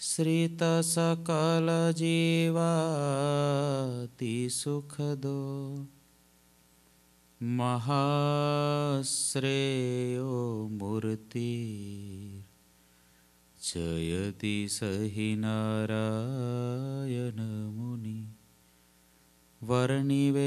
श्रितसकलजीवातिसुखदो सुखदो महाश्रेयो मूर्ति जयति स हि नारायणमुनि वर्णिवे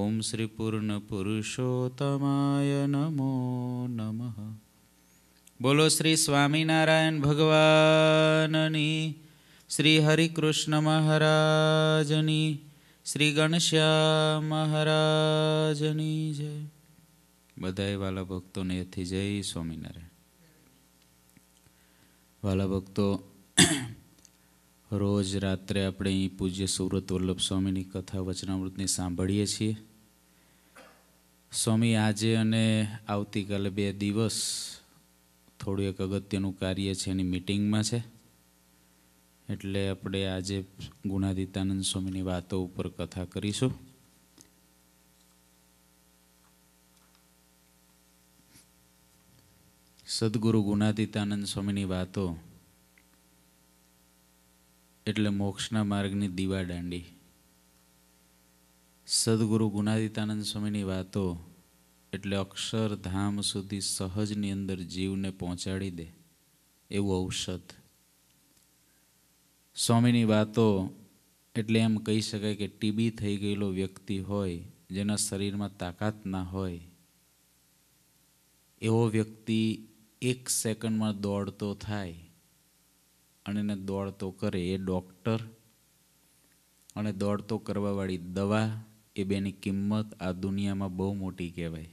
ઓમ શ્રી પૂર્ણ પુરુષોત્તમાય નમો નમઃ બોલો શ્રી સ્વામિનારાયણ ભગવાનની શ્રી હરિકૃષ્ણ મહારાજની શ્રી ગણશ્યા મહારાજની જય બધાય વાલા ભક્તોને યથી જય સ્વામિનારાયણ વાલા ભક્તો રોજ રાત્રે આપણે અહીં પૂજ્ય સુરત વલ્લભ સ્વામીની કથા વચનામૃતની સાંભળીએ છીએ સ્વામી આજે અને આવતીકાલે બે દિવસ થોડું એક અગત્યનું કાર્ય છે એની મિટિંગમાં છે એટલે આપણે આજે ગુણાદિતાનંદ સ્વામીની વાતો ઉપર કથા કરીશું સદગુરુ ગુણાદિતાનંદ સ્વામીની વાતો એટલે મોક્ષના માર્ગની દીવાદાંડી સદગુરુ ગુનાદિતાનંદ સ્વામીની વાતો એટલે અક્ષરધામ સુધી સહજની અંદર જીવને પહોંચાડી દે એવું ઔષધ સ્વામીની વાતો એટલે એમ કહી શકાય કે ટીબી થઈ ગયેલો વ્યક્તિ હોય જેના શરીરમાં તાકાત ના હોય એવો વ્યક્તિ એક સેકન્ડમાં દોડતો થાય અને એને દોડતો કરે એ ડૉક્ટર અને દોડતો કરવાવાળી દવા એ બેની કિંમત આ દુનિયામાં બહુ મોટી કહેવાય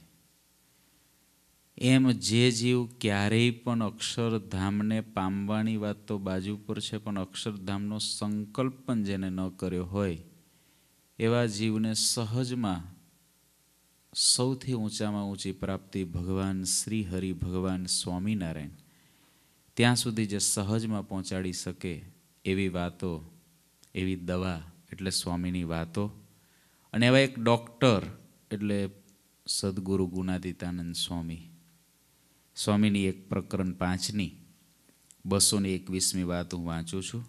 એમ જે જીવ ક્યારેય પણ અક્ષરધામને પામવાની વાત તો બાજુ પર છે પણ અક્ષરધામનો સંકલ્પ પણ જેને ન કર્યો હોય એવા જીવને સહજમાં સૌથી ઊંચામાં ઊંચી પ્રાપ્તિ ભગવાન શ્રી હરિ ભગવાન સ્વામિનારાયણ ત્યાં સુધી જે સહજમાં પહોંચાડી શકે એવી વાતો એવી દવા એટલે સ્વામીની વાતો અને એવા એક ડૉક્ટર એટલે સદગુરુ ગુણાદિતાનંદ સ્વામી સ્વામીની એક પ્રકરણ પાંચની બસોની એકવીસમી વાત હું વાંચું છું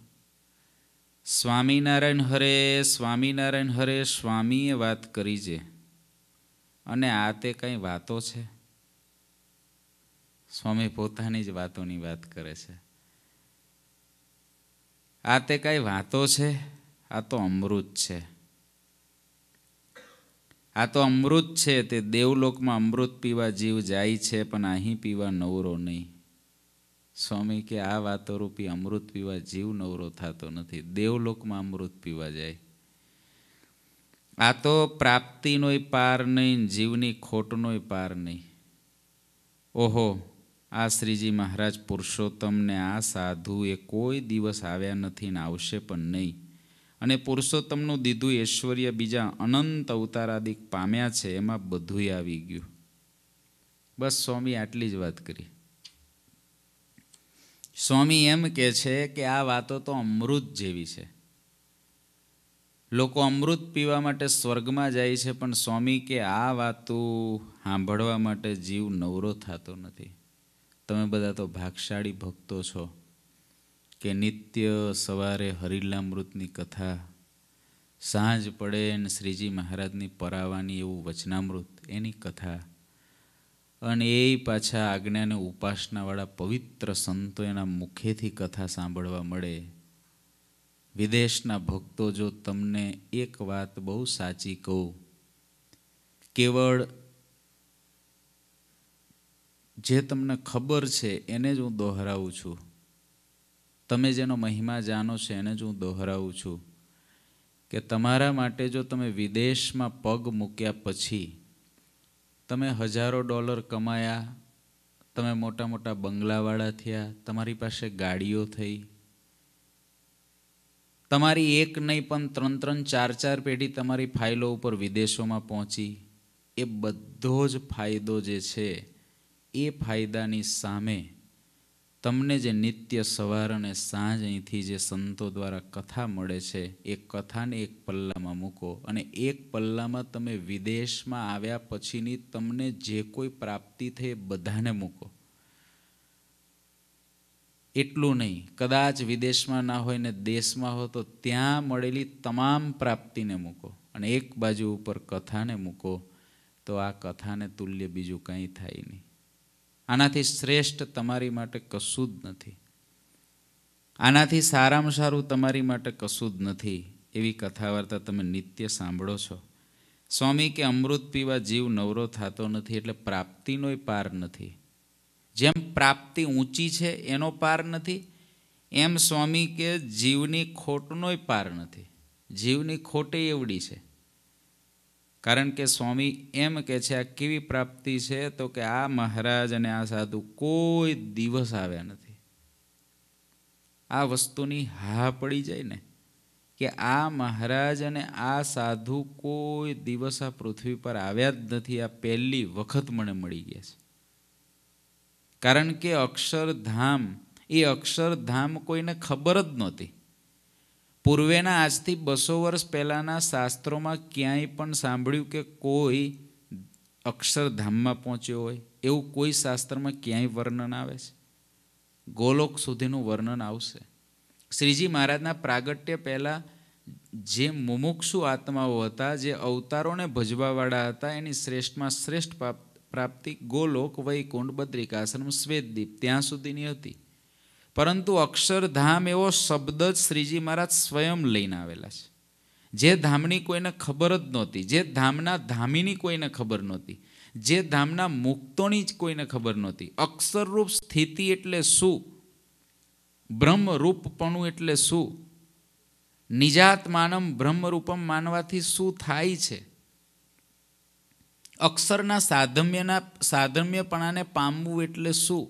સ્વામિનારાયણ હરે સ્વામિનારાયણ હરે સ્વામીએ વાત કરી છે અને આ તે કંઈ વાતો છે સ્વામી પોતાની જ વાતોની વાત કરે છે આ તે કઈ વાતો છે આ તો અમૃત છે આ તો અમૃત છે તે દેવલોકમાં અમૃત પીવા જીવ જાય છે પણ અહીં પીવા નવરો નહીં સ્વામી કે આ વાતો રૂપી અમૃત પીવા જીવ નવરો થતો નથી દેવલોકમાં અમૃત પીવા જાય આ તો પ્રાપ્તિનોય પાર નહીં જીવની ખોટનોય પાર નહીં ઓહો આ શ્રીજી મહારાજ પુરુષોત્તમને આ સાધુ એ કોઈ દિવસ આવ્યા નથી ને આવશે પણ નહીં અને પુરુષોત્તમનું દીધું ઐશ્વર્ય બીજા અનંત અવતારાદિક પામ્યા છે એમાં બધુંય આવી ગયું બસ સ્વામી આટલી જ વાત કરી સ્વામી એમ કે છે કે આ વાતો તો અમૃત જેવી છે લોકો અમૃત પીવા માટે સ્વર્ગમાં જાય છે પણ સ્વામી કે આ વાતો સાંભળવા માટે જીવ નવરો થતો નથી તમે બધા તો ભાગશાળી ભક્તો છો કે નિત્ય સવારે હરિલામૃતની કથા સાંજ પડે ને શ્રીજી મહારાજની પરાવાની એવું વચનામૃત એની કથા અને એ પાછા આજ્ઞાને ઉપાસનાવાળા પવિત્ર સંતો એના મુખેથી કથા સાંભળવા મળે વિદેશના ભક્તો જો તમને એક વાત બહુ સાચી કહું કેવળ જે તમને ખબર છે એને જ હું દોહરાવું છું તમે જેનો મહિમા જાણો છો એને જ હું દોહરાવું છું કે તમારા માટે જો તમે વિદેશમાં પગ મૂક્યા પછી તમે હજારો ડોલર કમાયા તમે મોટા મોટા બંગલાવાળા થયા તમારી પાસે ગાડીઓ થઈ તમારી એક નહીં પણ ત્રણ ત્રણ ચાર ચાર પેઢી તમારી ફાઇલો ઉપર વિદેશોમાં પહોંચી એ બધો જ ફાયદો જે છે એ ફાયદાની સામે તમને જે નિત્ય સવાર અને સાંજ અહીંથી જે સંતો દ્વારા કથા મળે છે એ કથાને એક પલ્લામાં મૂકો અને એક પલ્લામાં તમે વિદેશમાં આવ્યા પછીની તમને જે કોઈ પ્રાપ્તિ થઈ બધાને મૂકો એટલું નહીં કદાચ વિદેશમાં ના હોય ને દેશમાં હો તો ત્યાં મળેલી તમામ પ્રાપ્તિને મૂકો અને એક બાજુ ઉપર કથાને મૂકો તો આ કથાને તુલ્ય બીજું કંઈ થાય નહીં આનાથી શ્રેષ્ઠ તમારી માટે કશું જ નથી આનાથી સારામાં સારું તમારી માટે કશું જ નથી એવી કથા વાર્તા તમે નિત્ય સાંભળો છો સ્વામી કે અમૃત પીવા જીવ નવરો થતો નથી એટલે પ્રાપ્તિનોય પાર નથી જેમ પ્રાપ્તિ ઊંચી છે એનો પાર નથી એમ સ્વામી કે જીવની ખોટનોય પાર નથી જીવની ખોટે એવડી છે કારણ કે સ્વામી એમ કે છે આ કેવી પ્રાપ્તિ છે તો કે આ મહારાજ અને આ સાધુ કોઈ દિવસ આવ્યા નથી આ વસ્તુની હા પડી જાય ને કે આ મહારાજ અને આ સાધુ કોઈ દિવસ આ પૃથ્વી પર આવ્યા જ નથી આ પહેલી વખત મને મળી ગયા છે કારણ કે અક્ષરધામ એ અક્ષરધામ કોઈને ખબર જ નહોતી પૂર્વેના આજથી બસો વર્ષ પહેલાંના શાસ્ત્રોમાં ક્યાંય પણ સાંભળ્યું કે કોઈ અક્ષરધામમાં પહોંચ્યો હોય એવું કોઈ શાસ્ત્રમાં ક્યાંય વર્ણન આવે છે ગોલોક સુધીનું વર્ણન આવશે શ્રીજી મહારાજના પ્રાગટ્ય પહેલાં જે મુમુક્ષુ આત્માઓ હતા જે અવતારોને ભજવાવાળા હતા એની શ્રેષ્ઠમાં શ્રેષ્ઠ પ્રાપ્તિ ગોલોક વૈકુંઠ બદ્રિકાશ્રમ શ્વેતદીપ ત્યાં સુધીની હતી પરંતુ અક્ષરધામ એવો શબ્દ જ શ્રીજી મહારાજ સ્વયં લઈને આવેલા છે જે ધામની કોઈને ખબર જ નહોતી જે ધામના ધામીની કોઈને ખબર નહોતી જે ધામના મુક્તોની જ કોઈને ખબર નહોતી અક્ષરરૂપ સ્થિતિ એટલે શું બ્રહ્મરૂપપણું એટલે શું નિજાત માનમ બ્રહ્મરૂપમ માનવાથી શું થાય છે અક્ષરના સાધમ્યના સાધમ્યપણાને પામવું એટલે શું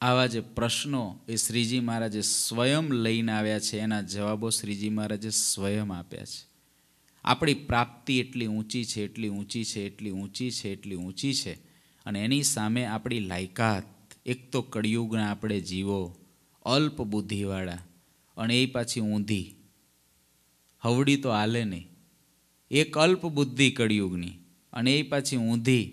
આવા જે પ્રશ્નો એ શ્રીજી મહારાજે સ્વયં લઈને આવ્યા છે એના જવાબો શ્રીજી મહારાજે સ્વયં આપ્યા છે આપણી પ્રાપ્તિ એટલી ઊંચી છે એટલી ઊંચી છે એટલી ઊંચી છે એટલી ઊંચી છે અને એની સામે આપણી લાયકાત એક તો કળિયુગના આપણે જીવો અલ્પ બુદ્ધિવાળા અને એ પાછી ઊંધી હવડી તો હાલે નહીં એક અલ્પ બુદ્ધિ કળિયુગની અને એ પાછી ઊંધી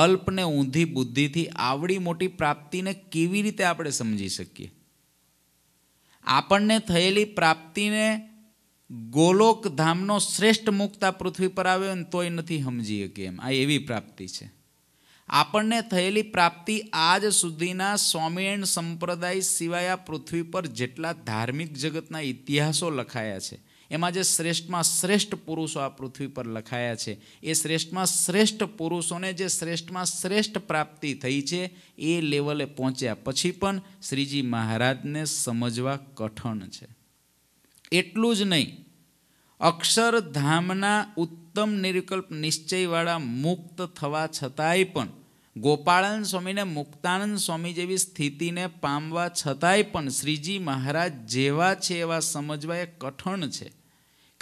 અલ્પને ઊંધી બુદ્ધિથી આવડી મોટી પ્રાપ્તિને કેવી રીતે આપણે સમજી શકીએ આપણને થયેલી પ્રાપ્તિને ગોલોક ધામનો શ્રેષ્ઠ મુક્ત આ પૃથ્વી પર આવ્યો ને તોય નથી સમજી શકીએ એમ આ એવી પ્રાપ્તિ છે આપણને થયેલી પ્રાપ્તિ આજ સુધીના સ્વામિયણ સંપ્રદાય સિવાય આ પૃથ્વી પર જેટલા ધાર્મિક જગતના ઇતિહાસો લખાયા છે એમાં જે શ્રેષ્ઠમાં શ્રેષ્ઠ પુરુષો આ પૃથ્વી પર લખાયા છે એ શ્રેષ્ઠમાં શ્રેષ્ઠ પુરુષોને જે શ્રેષ્ઠમાં શ્રેષ્ઠ પ્રાપ્તિ થઈ છે એ લેવલે પહોંચ્યા પછી પણ શ્રીજી મહારાજને સમજવા કઠણ છે એટલું જ નહીં અક્ષરધામના ઉત્તમ નિર્વિકલ્પ નિશ્ચયવાળા મુક્ત થવા છતાંય પણ ગોપાળાનંદ સ્વામીને મુક્તાનંદ સ્વામી જેવી સ્થિતિને પામવા છતાંય પણ શ્રીજી મહારાજ જેવા છે એવા સમજવા એ કઠણ છે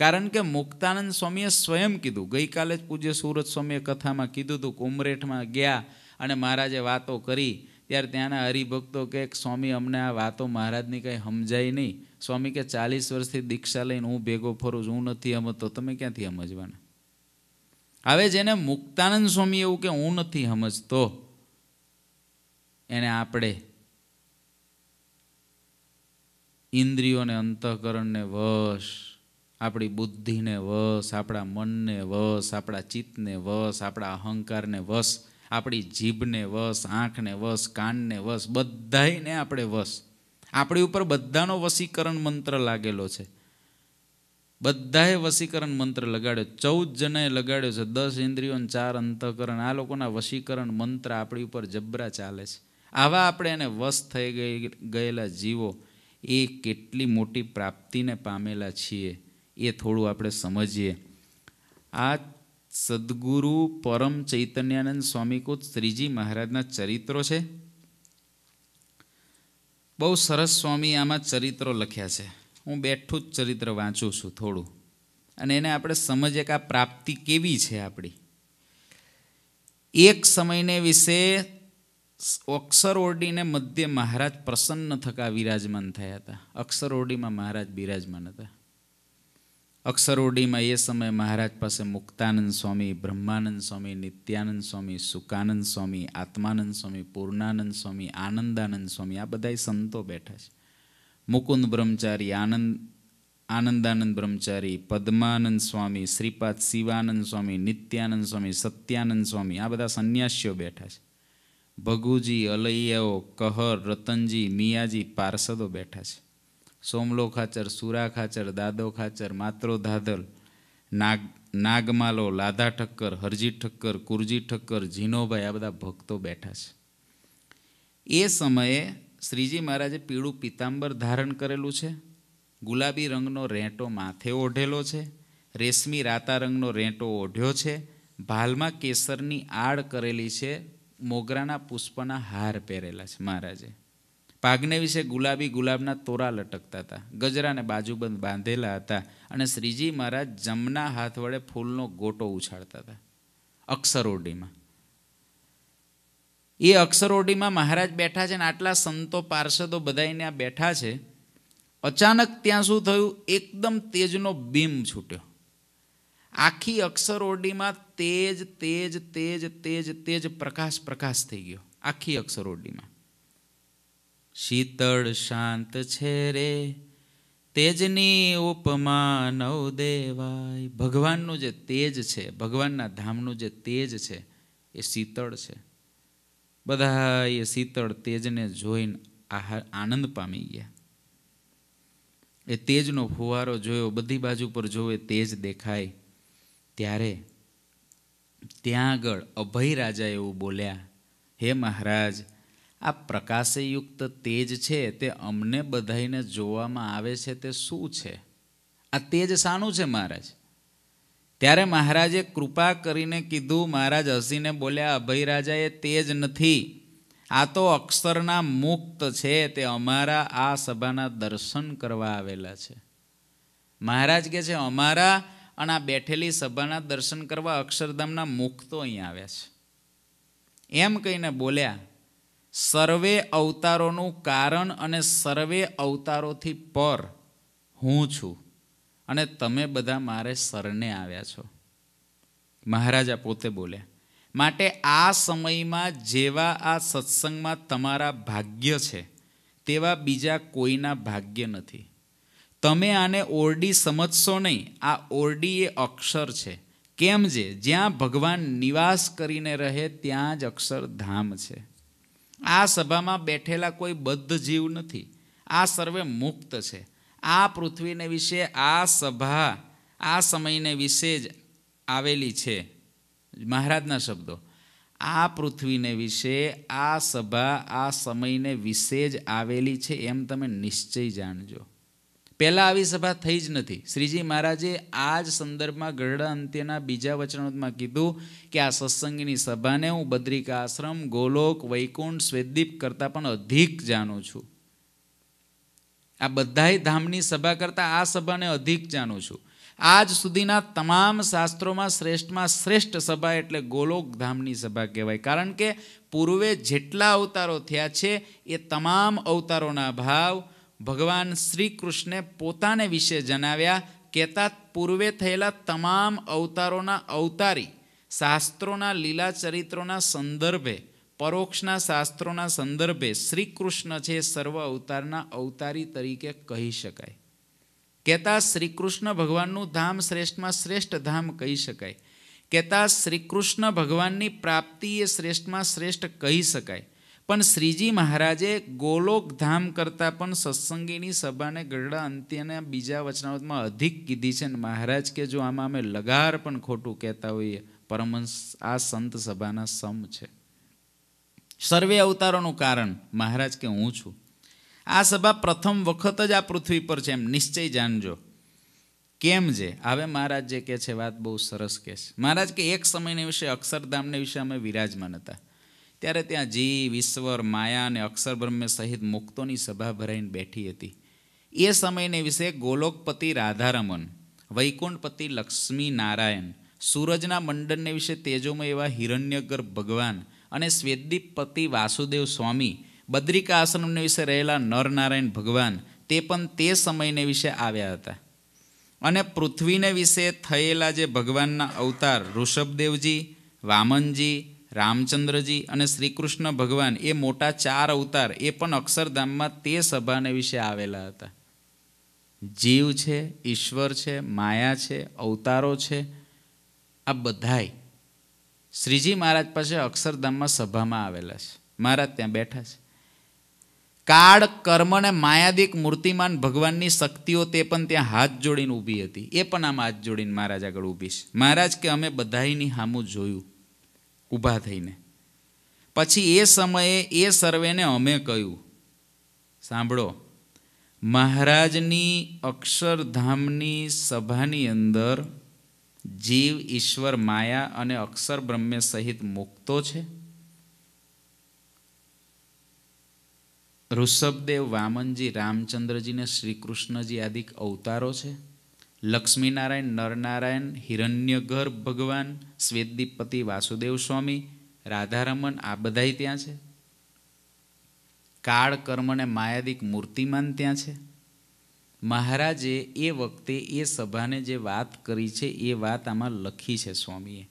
કારણ કે મુક્તાનંદ સ્વામીએ સ્વયં કીધું ગઈકાલે જ પૂજ્ય સુરત સ્વામીએ કથામાં કીધું હતું કોમરેઠમાં ગયા અને મહારાજે વાતો કરી ત્યારે ત્યાંના હરિભક્તો કે સ્વામી અમને આ વાતો મહારાજની કંઈ સમજાય નહીં સ્વામી કે ચાલીસ વર્ષથી દીક્ષા લઈને હું ભેગો ફરું છું હું નથી સમજતો તમે ક્યાંથી સમજવાના હવે જેને મુક્તાનંદ સ્વામી એવું કે હું નથી સમજતો એને આપણે ઇન્દ્રિયોને અંતઃકરણને વશ આપણી બુદ્ધિને વશ આપણા મનને વશ આપણા ચિત્તને વશ આપણા અહંકારને વશ આપણી જીભને વશ આંખને વશ કાનને વશ બધાને આપણે વશ આપણી ઉપર બધાનો વસીકરણ મંત્ર લાગેલો છે બધાએ વસીકરણ મંત્ર લગાડ્યો ચૌદ જણાએ લગાડ્યો છે દસ ઇન્દ્રિયો ચાર અંતઃકરણ આ લોકોના વસીકરણ મંત્ર આપણી ઉપર જબરા ચાલે છે આવા આપણે એને વશ થઈ ગયેલા જીવો એ કેટલી મોટી પ્રાપ્તિને પામેલા છીએ એ થોડું આપણે સમજીએ આ સદગુરુ પરમ ચૈતન્યાનંદ સ્વામી કો શ્રીજી મહારાજના ચરિત્રો છે બહુ સરસ સ્વામી આમાં ચરિત્રો લખ્યા છે હું બેઠું જ ચરિત્ર વાંચું છું થોડું અને એને આપણે સમજીએ કે આ પ્રાપ્તિ કેવી છે આપણી એક સમયને વિશે અક્ષર ઓરડીને મધ્ય મહારાજ પ્રસન્ન થકા વિરાજમાન થયા હતા અક્ષર ઓરડીમાં મહારાજ બિરાજમાન હતા અક્ષરોડીમાં એ સમયે મહારાજ પાસે મુક્તાનંદ સ્વામી બ્રહ્માનંદ સ્વામી નિત્યાનંદ સ્વામી સુકાનંદ સ્વામી આત્માનંદ સ્વામી પૂર્ણાનંદ સ્વામી આનંદાનંદ સ્વામી આ બધા સંતો બેઠા છે મુકુંદ બ્રહ્મચારી આનંદ આનંદાનંદ બ્રહ્મચારી પદ્માનંદ સ્વામી શ્રીપાદ શિવાનંદ સ્વામી નિત્યાનંદ સ્વામી સત્યાનંદ સ્વામી આ બધા સંન્યાસીઓ બેઠા છે ભગુજી અલૈયાઓ કહર રતનજી મિયાજી પાર્ષદો બેઠા છે સોમલો ખાચર સુરા ખાચર દાદો ખાચર માત્રો ધાધલ નાગ નાગમાલો લાધા ઠક્કર હરજી ઠક્કર કુરજી ઠક્કર ઝીનોભાઈ આ બધા ભક્તો બેઠા છે એ સમયે શ્રીજી મહારાજે પીળું પિતાંબર ધારણ કરેલું છે ગુલાબી રંગનો રેંટો માથે ઓઢેલો છે રેશમી રાતા રંગનો રેંટો ઓઢ્યો છે ભાલમાં કેસરની આડ કરેલી છે મોગરાના પુષ્પના હાર પહેરેલા છે મહારાજે પાગને વિશે ગુલાબી ગુલાબના તોરા લટકતા હતા ગજરાને બાજુબંધ બાંધેલા હતા અને શ્રીજી મહારાજ જમના હાથ વડે ફૂલનો ગોટો ઉછાળતા હતા અક્ષરોડીમાં એ અક્ષરોડીમાં મહારાજ બેઠા છે ને આટલા સંતો પાર્ષદો બધા અહીંયા બેઠા છે અચાનક ત્યાં શું થયું એકદમ તેજનો બીમ છૂટ્યો આખી અક્ષરોડીમાં તેજ તેજ તેજ તેજ તેજ પ્રકાશ પ્રકાશ થઈ ગયો આખી અક્ષરોડીમાં શીતળ શાંત છે રે તેજની ઉપમા નવ દેવાય ભગવાનનું જે તેજ છે ભગવાનના ધામનું જે તેજ છે એ શીતળ છે બધા એ શીતળ તેજને જોઈને આહાર આનંદ પામી ગયા એ તેજનો ફુવારો જોયો બધી બાજુ પર જોવે તેજ દેખાય ત્યારે ત્યાં આગળ અભય રાજા એવું બોલ્યા હે મહારાજ આ પ્રકાશયુક્ત તેજ છે તે અમને બધાઈને જોવામાં આવે છે તે શું છે આ તેજ શાનું છે મહારાજ ત્યારે મહારાજે કૃપા કરીને કીધું મહારાજ હસીને બોલ્યા અભય રાજાએ તેજ નથી આ તો અક્ષરના મુક્ત છે તે અમારા આ સભાના દર્શન કરવા આવેલા છે મહારાજ કે છે અમારા અને આ બેઠેલી સભાના દર્શન કરવા અક્ષરધામના મુક્તો અહીં આવ્યા છે એમ કહીને બોલ્યા સર્વે અવતારોનું કારણ અને સર્વે અવતારોથી પર હું છું અને તમે બધા મારે સરને આવ્યા છો મહારાજા પોતે બોલ્યા માટે આ સમયમાં જેવા આ સત્સંગમાં તમારા ભાગ્ય છે તેવા બીજા કોઈના ભાગ્ય નથી તમે આને ઓરડી સમજશો નહીં આ ઓરડી એ અક્ષર છે કેમ જે જ્યાં ભગવાન નિવાસ કરીને રહે ત્યાં જ અક્ષરધામ છે આ સભામાં બેઠેલા કોઈ બદ્ધ જીવ નથી આ સર્વે મુક્ત છે આ પૃથ્વીને વિશે આ સભા આ સમયને વિશે જ આવેલી છે મહારાજના શબ્દો આ પૃથ્વીને વિશે આ સભા આ સમયને વિશે જ આવેલી છે એમ તમે નિશ્ચય જાણજો પહેલાં આવી સભા થઈ જ નથી શ્રીજી મહારાજે આ જ સંદર્ભમાં ગરડા અંત્યના બીજા વચનોમાં કીધું કે આ સત્સંગની સભાને હું બદ્રિકા આશ્રમ ગોલોક વૈકુંઠ સ્વેદીપ કરતાં પણ અધિક જાણું છું આ બધાય ધામની સભા કરતાં આ સભાને અધિક જાણું છું આજ સુધીના તમામ શાસ્ત્રોમાં શ્રેષ્ઠમાં શ્રેષ્ઠ સભા એટલે ગોલોક ધામની સભા કહેવાય કારણ કે પૂર્વે જેટલા અવતારો થયા છે એ તમામ અવતારોના ભાવ ભગવાન શ્રી કૃષ્ણે પોતાને વિશે જણાવ્યા કહેતા પૂર્વે થયેલા તમામ અવતારોના અવતારી શાસ્ત્રોના લીલા ચરિત્રોના સંદર્ભે પરોક્ષના શાસ્ત્રોના સંદર્ભે શ્રી કૃષ્ણ છે સર્વ અવતારના અવતારી તરીકે કહી શકાય કહેતા શ્રી કૃષ્ણ ભગવાનનું ધામ શ્રેષ્ઠમાં શ્રેષ્ઠ ધામ કહી શકાય કહેતા શ્રી કૃષ્ણ ભગવાનની પ્રાપ્તિ એ શ્રેષ્ઠમાં શ્રેષ્ઠ કહી શકાય પણ શ્રીજી મહારાજે ગોલોક ધામ કરતાં પણ સત્સંગીની સભાને ગરડા અંત્યના બીજા વચનાવતમાં અધિક કીધી છે ને મહારાજ કે જો આમાં અમે લગાર પણ ખોટું કહેતા હોઈએ પરમહંશ આ સંત સભાના સમ છે સર્વે અવતારોનું કારણ મહારાજ કે હું છું આ સભા પ્રથમ વખત જ આ પૃથ્વી પર છે એમ નિશ્ચય જાણજો કેમ છે હવે મહારાજ જે કહે છે વાત બહુ સરસ કહે છે મહારાજ કે એક સમયને વિશે અક્ષરધામને વિશે અમે વિરાજમાન હતા ત્યારે ત્યાં જીવ ઈશ્વર માયા અને અક્ષરબ્રહ્મ સહિત મુક્તોની સભા ભરાઈને બેઠી હતી એ સમયને વિશે ગોલોકપતિ રાધારમન વૈકુંઠપતિ લક્ષ્મી નારાયણ સૂરજના મંડળને વિશે તેજોમય એવા હિરણ્યગર ભગવાન અને શ્વેદીપતિ વાસુદેવ સ્વામી બદ્રિકા આશ્રમને વિશે રહેલા નરનારાયણ ભગવાન તે પણ તે સમયને વિશે આવ્યા હતા અને પૃથ્વીને વિશે થયેલા જે ભગવાનના અવતાર ઋષભદેવજી વામનજી રામચંદ્રજી અને શ્રીકૃષ્ણ ભગવાન એ મોટા ચાર અવતાર એ પણ અક્ષરધામમાં તે સભાને વિશે આવેલા હતા જીવ છે ઈશ્વર છે માયા છે અવતારો છે આ બધાય શ્રીજી મહારાજ પાસે અક્ષરધામમાં સભામાં આવેલા છે મહારાજ ત્યાં બેઠા છે કાળ કર્મ અને માયાદિક મૂર્તિમાન ભગવાનની શક્તિઓ તે પણ ત્યાં હાથ જોડીને ઊભી હતી એ પણ આમ હાથ જોડીને મહારાજ આગળ ઊભી છે મહારાજ કે અમે બધાની હામું જોયું ઊભા થઈને પછી એ સમયે એ સર્વેને અમે કહ્યું સાંભળો મહારાજની અક્ષરધામની સભાની અંદર જીવ ઈશ્વર માયા અને અક્ષર બ્રહ્મે સહિત મુક્તો છે ઋષભદેવ વામનજી રામચંદ્રજીને શ્રીકૃષ્ણજી આદિક અવતારો છે લક્ષ્મીનારાયણ નરનારાયણ હિરણ્યગર ભગવાન શ્વેતદીપતિ વાસુદેવ સ્વામી રાધારમણ આ બધાય ત્યાં છે કાળ કર્મને માયાદિક મૂર્તિમાન ત્યાં છે મહારાજે એ વખતે એ સભાને જે વાત કરી છે એ વાત આમાં લખી છે સ્વામીએ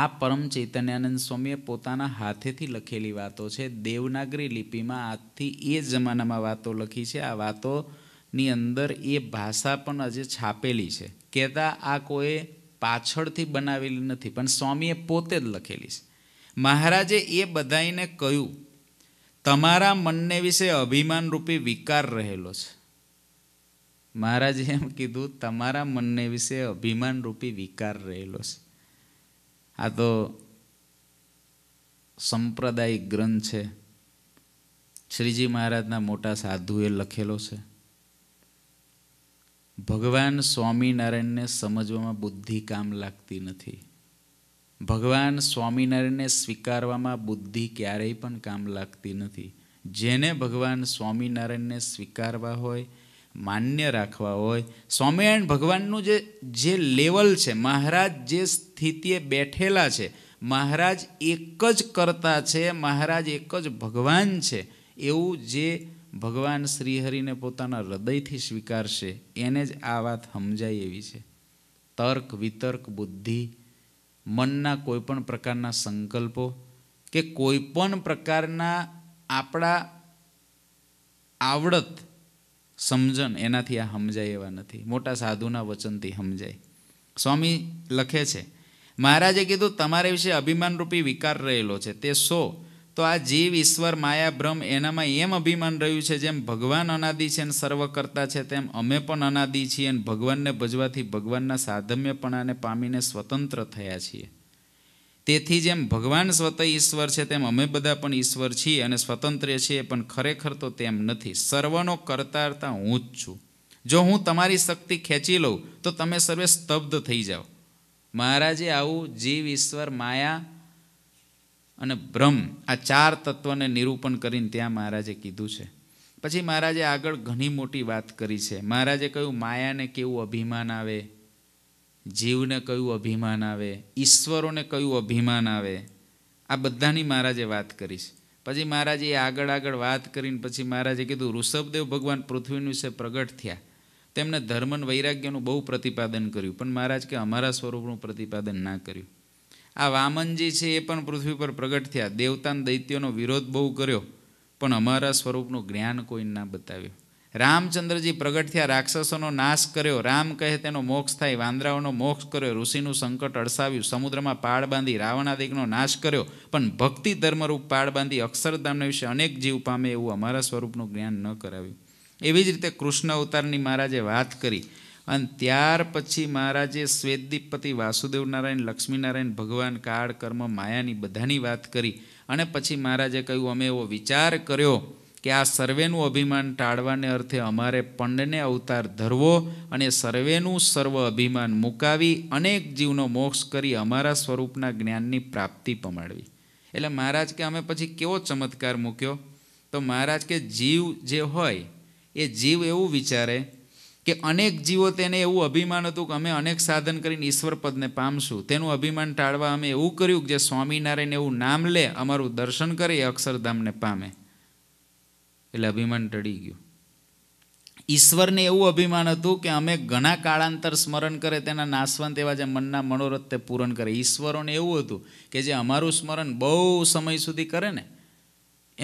આ પરમ ચૈતન્યાનંદ સ્વામીએ પોતાના હાથેથી લખેલી વાતો છે દેવનાગરી લિપિમાં આજથી એ જમાનામાં વાતો લખી છે આ વાતો ની અંદર એ ભાષા પણ આજે છાપેલી છે કહેતા આ કોઈ પાછળથી બનાવેલી નથી પણ સ્વામીએ પોતે જ લખેલી છે મહારાજે એ બધાઈને કહ્યું તમારા મનને વિશે અભિમાનરૂપી વિકાર રહેલો છે મહારાજે એમ કીધું તમારા મનને વિશે અભિમાનરૂપી વિકાર રહેલો છે આ તો સંપ્રદાયિક ગ્રંથ છે શ્રીજી મહારાજના મોટા સાધુએ લખેલો છે ભગવાન સ્વામિનારાયણને સમજવામાં બુદ્ધિ કામ લાગતી નથી ભગવાન સ્વામિનારાયણને સ્વીકારવામાં બુદ્ધિ ક્યારેય પણ કામ લાગતી નથી જેને ભગવાન સ્વામિનારાયણને સ્વીકારવા હોય માન્ય રાખવા હોય સ્વામિનારાયણ ભગવાનનું જે જે લેવલ છે મહારાજ જે સ્થિતિએ બેઠેલા છે મહારાજ એક જ કરતા છે મહારાજ એક જ ભગવાન છે એવું જે ભગવાન શ્રીહરિને પોતાના હૃદયથી સ્વીકારશે એને જ આ વાત સમજાય એવી છે તર્ક વિતર્ક બુદ્ધિ મનના કોઈપણ પ્રકારના સંકલ્પો કે કોઈપણ પ્રકારના આપણા આવડત સમજણ એનાથી આ સમજાય એવા નથી મોટા સાધુના વચનથી સમજાય સ્વામી લખે છે મહારાજે કીધું તમારા વિશે અભિમાનરૂપી વિકાર રહેલો છે તે સો તો આ જીવ ઈશ્વર માયા બ્રહ્મ એનામાં એમ અભિમાન રહ્યું છે જેમ ભગવાન અનાદિ છે અને સર્વ કરતા છે તેમ અમે પણ અનાદિ છીએ અને ભગવાનને ભજવાથી ભગવાનના સાધમ્યપણાને પામીને સ્વતંત્ર થયા છીએ તેથી જેમ ભગવાન સ્વત ઈશ્વર છે તેમ અમે બધા પણ ઈશ્વર છીએ અને સ્વતંત્ર છીએ પણ ખરેખર તો તેમ નથી સર્વનો કરતારતા હું જ છું જો હું તમારી શક્તિ ખેંચી લઉં તો તમે સર્વે સ્તબ્ધ થઈ જાઓ મહારાજે આવું જીવ ઈશ્વર માયા અને બ્રહ્મ આ ચાર તત્વને નિરૂપણ કરીને ત્યાં મહારાજે કીધું છે પછી મહારાજે આગળ ઘણી મોટી વાત કરી છે મહારાજે કહ્યું માયાને કેવું અભિમાન આવે જીવને કયું અભિમાન આવે ઈશ્વરોને કયું અભિમાન આવે આ બધાની મહારાજે વાત કરી છે પછી મહારાજે આગળ આગળ વાત કરીને પછી મહારાજે કીધું ઋષભદેવ ભગવાન પૃથ્વીનું વિશે પ્રગટ થયા તેમણે ધર્મન વૈરાગ્યનું બહુ પ્રતિપાદન કર્યું પણ મહારાજ કે અમારા સ્વરૂપનું પ્રતિપાદન ના કર્યું આ વામનજી છે એ પણ પૃથ્વી પર પ્રગટ થયા દેવતાન દૈત્યોનો વિરોધ બહુ કર્યો પણ અમારા સ્વરૂપનું જ્ઞાન કોઈ ના બતાવ્યું રામચંદ્રજી પ્રગટ થયા રાક્ષસોનો નાશ કર્યો રામ કહે તેનો મોક્ષ થાય વાંદરાઓનો મોક્ષ કર્યો ઋષિનું સંકટ અળસાવ્યું સમુદ્રમાં પાળ બાંધી રાવણાદિકનો નાશ કર્યો પણ ભક્તિ ધર્મરૂપ પાળ બાંધી અક્ષરધામના વિશે અનેક જીવ પામે એવું અમારા સ્વરૂપનું જ્ઞાન ન કરાવ્યું એવી જ રીતે કૃષ્ણ અવતારની મહારાજે વાત કરી અને ત્યાર પછી મહારાજે શ્વેતદીપતિ વાસુદેવ નારાયણ લક્ષ્મીનારાયણ ભગવાન કાળ કર્મ માયાની બધાની વાત કરી અને પછી મહારાજે કહ્યું અમે એવો વિચાર કર્યો કે આ સર્વેનું અભિમાન ટાળવાને અર્થે અમારે પંડને અવતાર ધરવો અને સર્વેનું સર્વ અભિમાન મુકાવી અનેક જીવનો મોક્ષ કરી અમારા સ્વરૂપના જ્ઞાનની પ્રાપ્તિ પમાડવી એટલે મહારાજ કે અમે પછી કેવો ચમત્કાર મૂક્યો તો મહારાજ કે જીવ જે હોય એ જીવ એવું વિચારે કે અનેક જીવો તેને એવું અભિમાન હતું કે અમે અનેક સાધન કરીને ઈશ્વરપદને પદને પામશું તેનું અભિમાન ટાળવા અમે એવું કર્યું કે જે સ્વામિનારાયણ એવું નામ લે અમારું દર્શન કરે એ અક્ષરધામને પામે એટલે અભિમાન ટળી ગયું ઈશ્વરને એવું અભિમાન હતું કે અમે ઘણા કાળાંતર સ્મરણ કરે તેના નાશવંત એવા જે મનના મનોરથ તે પૂરણ કરે ઈશ્વરોને એવું હતું કે જે અમારું સ્મરણ બહુ સમય સુધી કરે ને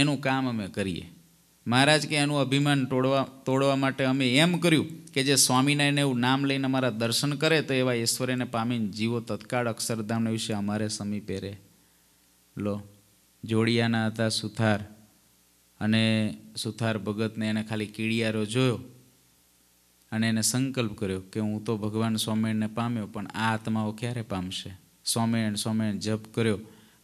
એનું કામ અમે કરીએ મહારાજ કે એનું અભિમાન તોડવા તોડવા માટે અમે એમ કર્યું કે જે સ્વામિનારાયણ એવું નામ લઈને અમારા દર્શન કરે તો એવા ઈશ્વરીને પામીને જીવો તત્કાળ અક્ષરધામના વિશે અમારે સમીપે રહે લો જોડિયાના હતા સુથાર અને સુથાર ભગતને એને ખાલી કીડિયારો જોયો અને એને સંકલ્પ કર્યો કે હું તો ભગવાન સ્વામિનારાયણને પામ્યો પણ આ આત્માઓ ક્યારે પામશે સ્વામિનારાયણ સ્વામિનારાયણ જપ કર્યો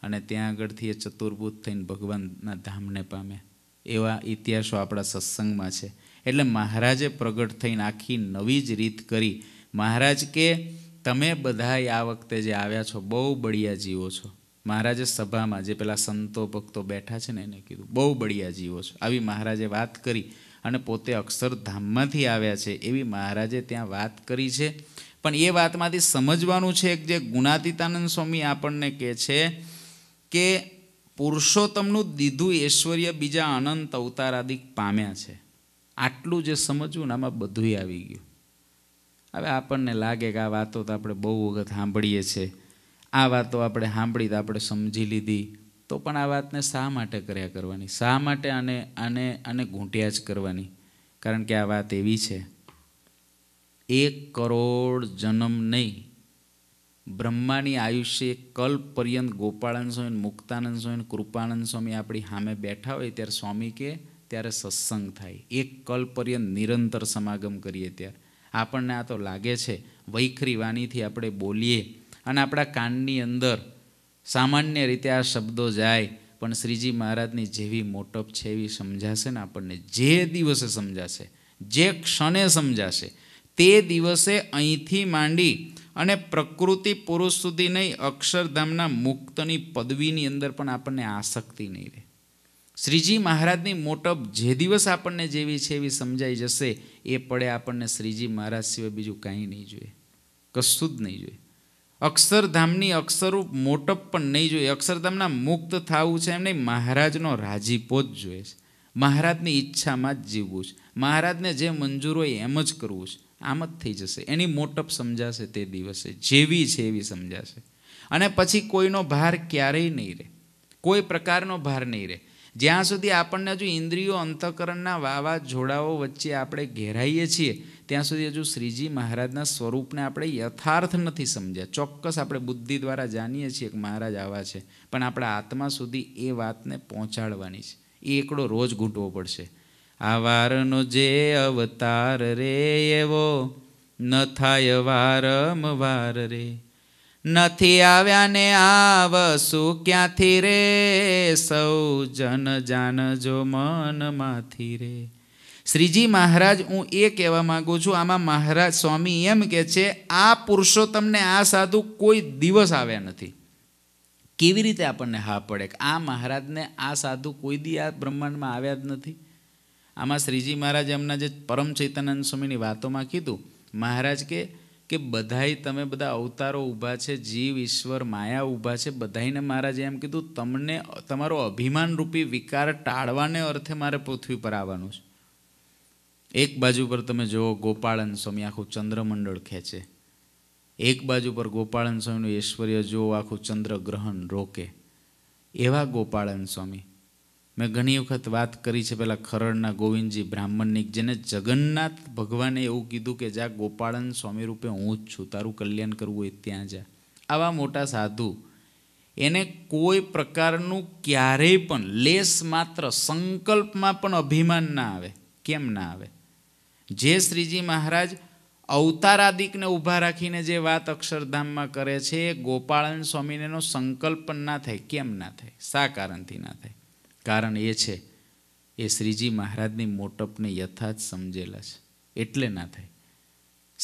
અને ત્યાં આગળથી એ ચતુર્ભૂત થઈને ભગવાનના ધામને પામ્યા એવા ઇતિહાસો આપણા સત્સંગમાં છે એટલે મહારાજે પ્રગટ થઈને આખી નવી જ રીત કરી મહારાજ કે તમે બધાય આ વખતે જે આવ્યા છો બહુ બળિયા જીવો છો મહારાજે સભામાં જે પેલા સંતો ભક્તો બેઠા છે ને એને કીધું બહુ બળિયા જીવો છો આવી મહારાજે વાત કરી અને પોતે અક્ષરધામમાંથી આવ્યા છે એવી મહારાજે ત્યાં વાત કરી છે પણ એ વાતમાંથી સમજવાનું છે કે જે ગુણાતીતાનંદ સ્વામી આપણને કહે છે કે પુરુષોત્તમનું દીધું ઐશ્વર્ય બીજા અનંત અવતારાદિક પામ્યા છે આટલું જે સમજવું ને આમાં બધુંય આવી ગયું હવે આપણને લાગે કે આ વાતો તો આપણે બહુ વખત સાંભળીએ છીએ આ વાતો આપણે સાંભળી તો આપણે સમજી લીધી તો પણ આ વાતને શા માટે કર્યા કરવાની શા માટે આને આને આને ઘૂંટ્યા જ કરવાની કારણ કે આ વાત એવી છે એક કરોડ જન્મ નહીં બ્રહ્માની આયુષ્ય કલ્પ પર્યંત ગોપાળાનંદ સ્વામી મુક્તાનંદ સ્વામી કૃપાનંદ સ્વામી આપણી સામે બેઠા હોય ત્યારે સ્વામી કે ત્યારે સત્સંગ થાય એક કલ્પ પર્યંત નિરંતર સમાગમ કરીએ ત્યારે આપણને આ તો લાગે છે વૈખરી વાણીથી આપણે બોલીએ અને આપણા કાનની અંદર સામાન્ય રીતે આ શબ્દો જાય પણ શ્રીજી મહારાજની જેવી મોટપ છે એવી સમજાશે ને આપણને જે દિવસે સમજાશે જે ક્ષણે સમજાશે તે દિવસે અહીંથી માંડી અને પ્રકૃતિ પુરુષ સુધી નહીં અક્ષરધામના મુક્તની પદવીની અંદર પણ આપણને આસક્તિ નહીં રહે શ્રીજી મહારાજની મોટપ જે દિવસ આપણને જેવી છે એવી સમજાઈ જશે એ પડે આપણને શ્રીજી મહારાજ સિવાય બીજું કાંઈ નહીં જોઈએ કશું જ નહીં જોઈએ અક્ષરધામની અક્ષરરૂપ મોટપ પણ નહીં જોઈએ અક્ષરધામના મુક્ત થવું છે એમ નહીં મહારાજનો રાજીપો જ જોઈએ છે મહારાજની ઈચ્છામાં જ જીવવું છે મહારાજને જે મંજૂર હોય એમ જ કરવું છે આમ જ થઈ જશે એની મોટપ સમજાશે તે દિવસે જેવી છે એવી સમજાશે અને પછી કોઈનો ભાર ક્યારેય નહીં રહે કોઈ પ્રકારનો ભાર નહીં રહે જ્યાં સુધી આપણને હજુ ઇન્દ્રિયો અંતઃકરણના વાવા જોડાઓ વચ્ચે આપણે ઘેરાઈએ છીએ ત્યાં સુધી હજુ શ્રીજી મહારાજના સ્વરૂપને આપણે યથાર્થ નથી સમજ્યા ચોક્કસ આપણે બુદ્ધિ દ્વારા જાણીએ છીએ કે મહારાજ આવા છે પણ આપણા આત્મા સુધી એ વાતને પહોંચાડવાની છે એ એકડો રોજ ઘૂંટવો પડશે આ વારનો જે અવતાર રે એવો ન થાય વારંવાર રે નથી આવ્યા ને આ વસુ ક્યાંથી રે સૌ જન જાણજો મનમાંથી રે શ્રીજી મહારાજ હું એ કહેવા માગું છું આમાં મહારાજ સ્વામી એમ કે છે આ પુરુષો તમને આ સાધુ કોઈ દિવસ આવ્યા નથી કેવી રીતે આપણને હા પડે આ મહારાજને આ સાધુ કોઈ દી આ બ્રહ્માંડમાં આવ્યા જ નથી આમાં શ્રીજી મહારાજ એમના જે પરમ ચૈતન્યાનંદ સ્વામીની વાતોમાં કીધું મહારાજ કે કે બધાય તમે બધા અવતારો ઊભા છે જીવ ઈશ્વર માયા ઊભા છે બધાને મહારાજે એમ કીધું તમને તમારો અભિમાનરૂપી વિકાર ટાળવાને અર્થે મારે પૃથ્વી પર આવવાનું છે એક બાજુ પર તમે જુઓ ગોપાળન સ્વામી આખું ચંદ્રમંડળ ખેંચે એક બાજુ પર ગોપાળન સ્વામીનું ઐશ્વર્ય જુઓ આખું ચંદ્રગ્રહણ રોકે એવા ગોપાળન સ્વામી મેં ઘણી વખત વાત કરી છે પેલા ખરડના ગોવિંદજી બ્રાહ્મણની જેને જગન્નાથ ભગવાને એવું કીધું કે જા ગોપાળન સ્વામી રૂપે હું જ છું તારું કલ્યાણ કરવું હોય ત્યાં જા આવા મોટા સાધુ એને કોઈ પ્રકારનું ક્યારેય પણ લેસ માત્ર સંકલ્પમાં પણ અભિમાન ના આવે કેમ ના આવે જે શ્રીજી મહારાજ અવતારાદિકને ઊભા રાખીને જે વાત અક્ષરધામમાં કરે છે એ ગોપાળન સ્વામીને સંકલ્પ ના થાય કેમ ના થાય શા કારણથી ના થાય કારણ એ છે એ શ્રીજી મહારાજની મોટપને યથાર્થ સમજેલા છે એટલે ના થાય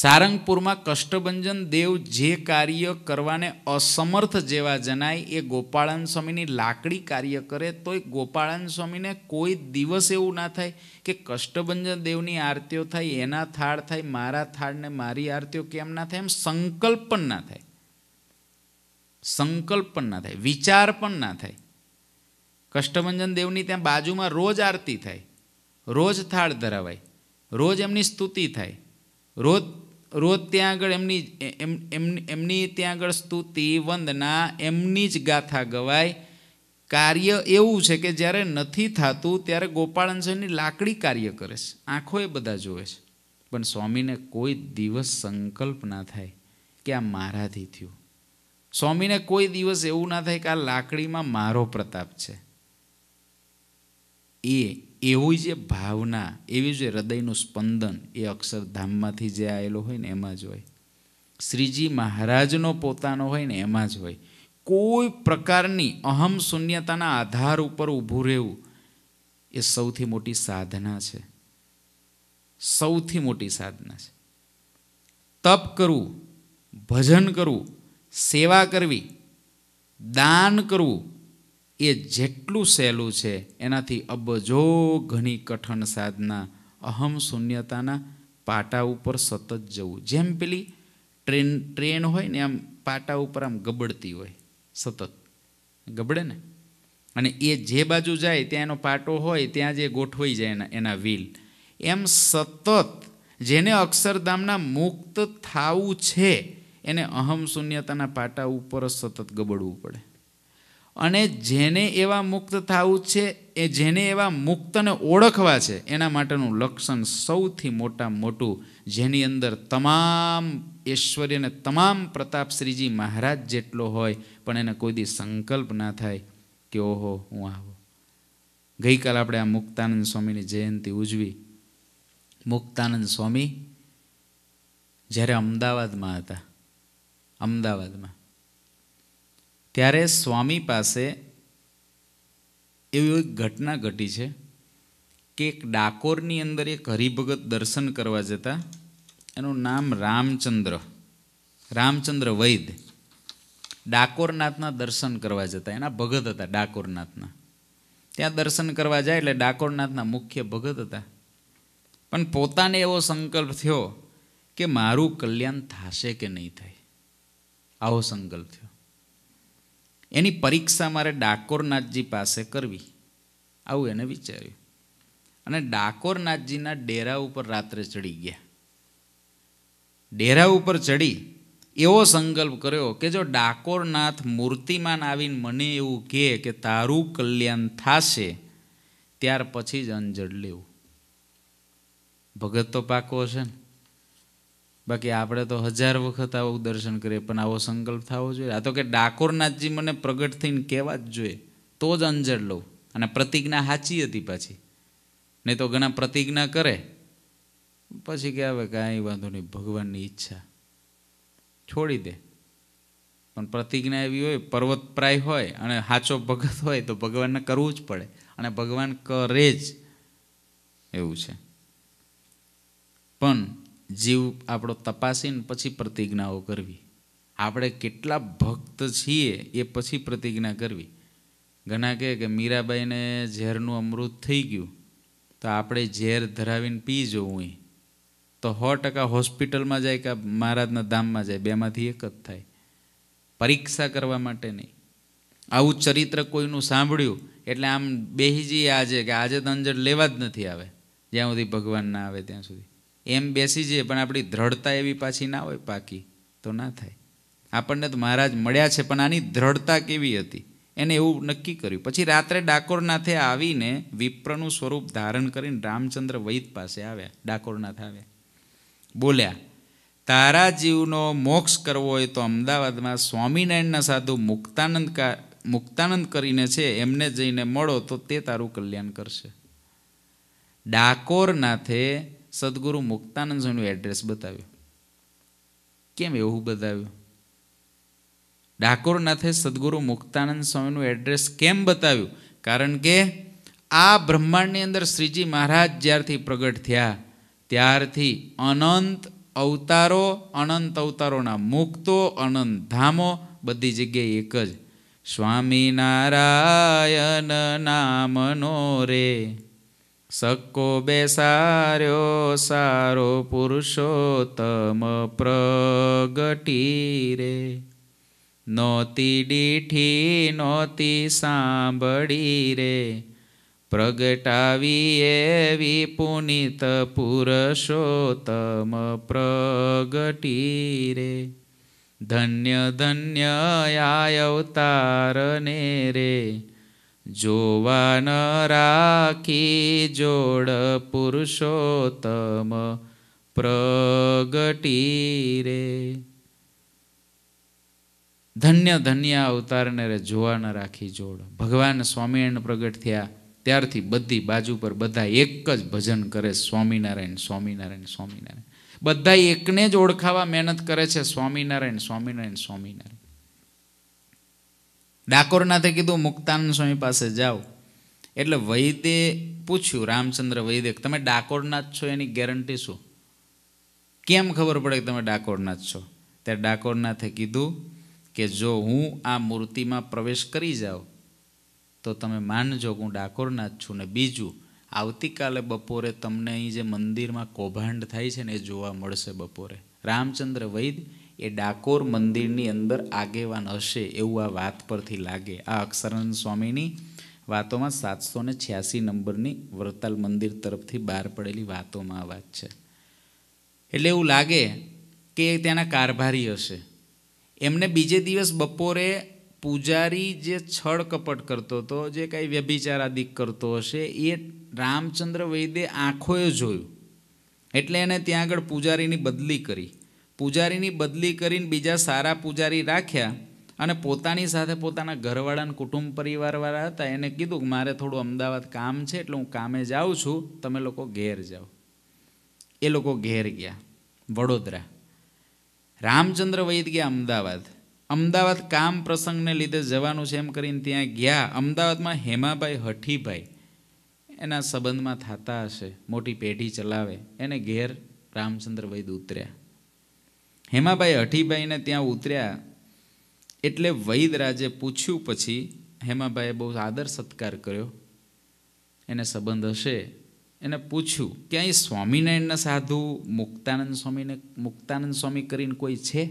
સારંગપુરમાં કષ્ટભંજન દેવ જે કાર્ય કરવાને અસમર્થ જેવા જણાય એ ગોપાળન સ્વામીની લાકડી કાર્ય કરે તોય એ ગોપાળન સ્વામીને કોઈ દિવસ એવું ના થાય કે કષ્ટભંજન દેવની આરતીઓ થાય એના થાળ થાય મારા થાળને મારી આરતીઓ કેમ ના થાય એમ સંકલ્પ પણ ના થાય સંકલ્પ પણ ના થાય વિચાર પણ ના થાય કષ્ટભંજન દેવની ત્યાં બાજુમાં રોજ આરતી થાય રોજ થાળ ધરાવાય રોજ એમની સ્તુતિ થાય રોજ રોજ ત્યાં આગળ એમની એમની ત્યાં આગળ સ્તુતિ વંદના એમની જ ગાથા ગવાય કાર્ય એવું છે કે જ્યારે નથી થતું ત્યારે ગોપાળનસરની લાકડી કાર્ય કરે છે આંખો એ બધા જોવે છે પણ સ્વામીને કોઈ દિવસ સંકલ્પ ના થાય કે આ મારાથી થયું સ્વામીને કોઈ દિવસ એવું ના થાય કે આ લાકડીમાં મારો પ્રતાપ છે એ એવી જે ભાવના એવી જે હૃદયનું સ્પંદન એ અક્ષરધામમાંથી જે આવેલો હોય ને એમાં જ હોય શ્રીજી મહારાજનો પોતાનો હોય ને એમાં જ હોય કોઈ પ્રકારની અહમ શૂન્યતાના આધાર ઉપર ઊભું રહેવું એ સૌથી મોટી સાધના છે સૌથી મોટી સાધના છે તપ કરવું ભજન કરવું સેવા કરવી દાન કરવું એ જેટલું સહેલું છે એનાથી અબજો ઘણી કઠણ સાધના અહમ શૂન્યતાના પાટા ઉપર સતત જવું જેમ પેલી ટ્રેન ટ્રેન હોય ને આમ પાટા ઉપર આમ ગબડતી હોય સતત ગબડે ને અને એ જે બાજુ જાય ત્યાં એનો પાટો હોય ત્યાં જે ગોઠવાઈ જાય એના એના વ્હીલ એમ સતત જેને અક્ષરધામના મુક્ત થાવું છે એને અહમ શૂન્યતાના પાટા ઉપર સતત ગબડવું પડે અને જેને એવા મુક્ત થવું છે એ જેને એવા મુક્તને ઓળખવા છે એના માટેનું લક્ષણ સૌથી મોટા મોટું જેની અંદર તમામ ઐશ્વર્યને તમામ પ્રતાપ શ્રીજી મહારાજ જેટલો હોય પણ એને કોઈ દી સંકલ્પ ના થાય કે ઓહો હું આવો ગઈકાલ આપણે આ મુક્તાનંદ સ્વામીની જયંતિ ઉજવી મુક્તાનંદ સ્વામી જ્યારે અમદાવાદમાં હતા અમદાવાદમાં ત્યારે સ્વામી પાસે એવી એક ઘટના ઘટી છે કે એક ડાકોરની અંદર એક હરિભગત દર્શન કરવા જતા એનું નામ રામચંદ્ર રામચંદ્ર વૈદ ડાકોરનાથના દર્શન કરવા જતા એના ભગત હતા ડાકોરનાથના ત્યાં દર્શન કરવા જાય એટલે ડાકોરનાથના મુખ્ય ભગત હતા પણ પોતાને એવો સંકલ્પ થયો કે મારું કલ્યાણ થશે કે નહીં થાય આવો સંકલ્પ થયો એની પરીક્ષા મારે ડાકોરનાથજી પાસે કરવી આવું એને વિચાર્યું અને ડાકોરનાથજીના ડેરા ઉપર રાત્રે ચડી ગયા ડેરા ઉપર ચડી એવો સંકલ્પ કર્યો કે જો ડાકોરનાથ મૂર્તિમાન આવીને મને એવું કહે કે તારું કલ્યાણ થશે ત્યાર પછી જ અંજળ લેવું ભગત તો પાકો હશે ને બાકી આપણે તો હજાર વખત આવું દર્શન કરીએ પણ આવો સંકલ્પ થવો જોઈએ આ તો કે ડાકોરનાથજી મને પ્રગટ થઈને કહેવા જ જોઈએ તો જ અંજર લઉં અને પ્રતિજ્ઞા સાચી હતી પાછી નહીં તો ઘણા પ્રતિજ્ઞા કરે પછી કે હવે કાંઈ વાંધો નહીં ભગવાનની ઈચ્છા છોડી દે પણ પ્રતિજ્ઞા એવી હોય પર્વતપ્રાય હોય અને સાચો ભગત હોય તો ભગવાનને કરવું જ પડે અને ભગવાન કરે જ એવું છે પણ જીવ આપણો તપાસીને પછી પ્રતિજ્ઞાઓ કરવી આપણે કેટલા ભક્ત છીએ એ પછી પ્રતિજ્ઞા કરવી ઘણા કહે કે મીરાબાઈને ઝેરનું અમૃત થઈ ગયું તો આપણે ઝેર ધરાવીને પી જવું તો સો ટકા હોસ્પિટલમાં જાય કે મહારાજના ધામમાં જાય બેમાંથી એક જ થાય પરીક્ષા કરવા માટે નહીં આવું ચરિત્ર કોઈનું સાંભળ્યું એટલે આમ બેહીજી આજે કે આજે તો અંજળ લેવા જ નથી આવે જ્યાં સુધી ભગવાન ના આવે ત્યાં સુધી એમ બેસી જઈએ પણ આપણી દ્રઢતા એવી પાછી ના હોય પાકી તો ના થાય આપણને તો મહારાજ મળ્યા છે પણ આની દ્રઢતા કેવી હતી એને એવું નક્કી કર્યું પછી રાત્રે ડાકોરનાથે આવીને વિપ્રનું સ્વરૂપ ધારણ કરીને રામચંદ્ર વૈદ પાસે આવ્યા ડાકોરનાથ આવ્યા બોલ્યા તારા જીવનો મોક્ષ કરવો હોય તો અમદાવાદમાં સ્વામિનારાયણના સાધુ મુક્તાનંદ મુક્તાનંદ કરીને છે એમને જઈને મળો તો તે તારું કલ્યાણ કરશે ડાકોરનાથે સદગુરુ મુક્તાનંદ સ્વામીનું એડ્રેસ બતાવ્યું કેમ એવું બતાવ્યું ડાકોરનાથે સદગુરુ મુક્તાનંદ સ્વામીનું એડ્રેસ કેમ બતાવ્યું કારણ કે આ બ્રહ્માંડની અંદર શ્રીજી મહારાજ જ્યારથી પ્રગટ થયા ત્યારથી અનંત અવતારો અનંત અવતારોના મુક્તો અનંત ધામો બધી જગ્યાએ એક જ સ્વામિનારાયણ નામનો રે સકો બેસાર્યો સારો પુરુષોત્તમ પ્રગટી રે નોતી દીઠી નોતી સાંભળી રે પ્રગટાવી એવી પુનિત પુરુષોત્તમ પ્રગટી રે ધન્ય ધન્ય આય અવતારને રે જોવાન રાખી જોડ પુરુષોત્તમ પ્રગટી રે ધન્ય ધન્ય અવતારને રે જોવા ન રાખી જોડ ભગવાન સ્વામિનારાયણ પ્રગટ થયા ત્યારથી બધી બાજુ પર બધા એક જ ભજન કરે સ્વામિનારાયણ સ્વામિનારાયણ સ્વામિનારાયણ બધા એકને જ ઓળખાવા મહેનત કરે છે સ્વામિનારાયણ સ્વામિનારાયણ સ્વામિનારાયણ ડાકોરનાથે કીધું મુક્તાન સ્વામી પાસે જાઓ એટલે વૈદે પૂછ્યું રામચંદ્ર વૈદે તમે ડાકોરનાથ છો એની ગેરંટી શું કેમ ખબર પડે કે તમે ડાકોરનાથ છો ત્યારે ડાકોરનાથે કીધું કે જો હું આ મૂર્તિમાં પ્રવેશ કરી જાઉં તો તમે માનજો હું ડાકોરનાથ છું ને બીજું આવતીકાલે બપોરે તમને અહીં જે મંદિરમાં કૌભાંડ થાય છે ને એ જોવા મળશે બપોરે રામચંદ્ર વૈદ્ય એ ડાકોર મંદિરની અંદર આગેવાન હશે એવું આ વાત પરથી લાગે આ અક્ષરાનંદ સ્વામીની વાતોમાં સાતસો ને છ્યાસી નંબરની વરતાલ મંદિર તરફથી બહાર પડેલી વાતોમાં આ વાત છે એટલે એવું લાગે કે એ ત્યાંના કારભારી હશે એમને બીજે દિવસ બપોરે પૂજારી જે છળ કપટ કરતો હતો જે કાંઈ વ્યભિચારાદિક કરતો હશે એ રામચંદ્ર વૈદે આંખોએ જોયું એટલે એને ત્યાં આગળ પૂજારીની બદલી કરી પૂજારીની બદલી કરીને બીજા સારા પૂજારી રાખ્યા અને પોતાની સાથે પોતાના ઘરવાળાના કુટુંબ પરિવારવાળા હતા એને કીધું કે મારે થોડું અમદાવાદ કામ છે એટલે હું કામે જાઉં છું તમે લોકો ઘેર જાઓ એ લોકો ઘેર ગયા વડોદરા રામચંદ્ર વૈદ ગયા અમદાવાદ અમદાવાદ કામ પ્રસંગને લીધે જવાનું છે એમ કરીને ત્યાં ગયા અમદાવાદમાં હેમાભાઈ હઠીભાઈ એના સંબંધમાં થતા હશે મોટી પેઢી ચલાવે એને ઘેર રામચંદ્ર વૈદ ઉતર્યા હેમાભાઈ હઠીભાઈને ત્યાં ઉતર્યા એટલે વૈદરાજે પૂછ્યું પછી હેમાભાઈએ બહુ આદર સત્કાર કર્યો એને સંબંધ હશે એને પૂછ્યું કે અહીં સ્વામિનારાયણના સાધુ મુક્તાનંદ સ્વામીને મુક્તાનંદ સ્વામી કરીને કોઈ છે